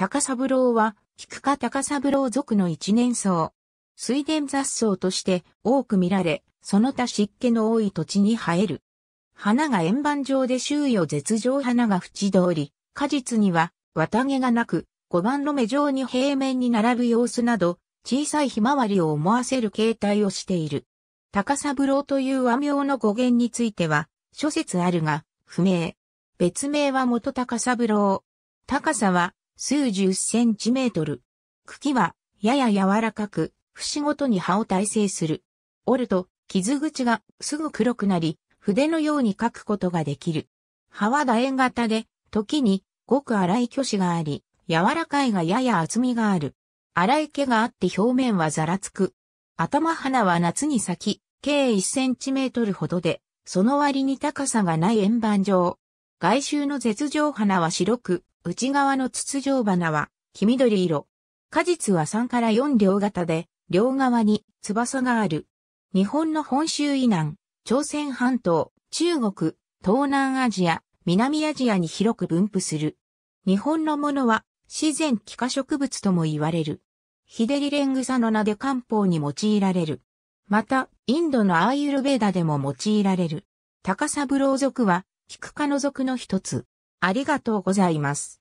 高三郎は、菊花高三郎族の一年草。水田雑草として多く見られ、その他湿気の多い土地に生える。花が円盤状で周囲を絶状花が縁通り、果実には綿毛がなく、五番の目状に平面に並ぶ様子など、小さいひまわりを思わせる形態をしている。高三郎という和名の語源については、諸説あるが、不明。別名は元高三郎。高さは数十センチメートル。茎は、やや柔らかく、節ごとに葉を耐性する。折ると、傷口がすぐ黒くなり、筆のように書くことができる。葉は楕円型で、時にごく粗い巨子があり、柔らかいがやや厚みがある。粗い毛があって表面はざらつく。頭花は夏に咲き、計1センチメートルほどで、その割に高さがない円盤状。外周の絶上花は白く、内側の筒状花は黄緑色。果実は3から4両型で、両側に翼がある。日本の本州以南、朝鮮半島、中国、東南アジア、南アジアに広く分布する。日本のものは自然気化植物とも言われる。ヒデリレングサの名で漢方に用いられる。また、インドのアーユルベーダでも用いられる。高サブロウ族は、キク科の族の一つ。ありがとうございます。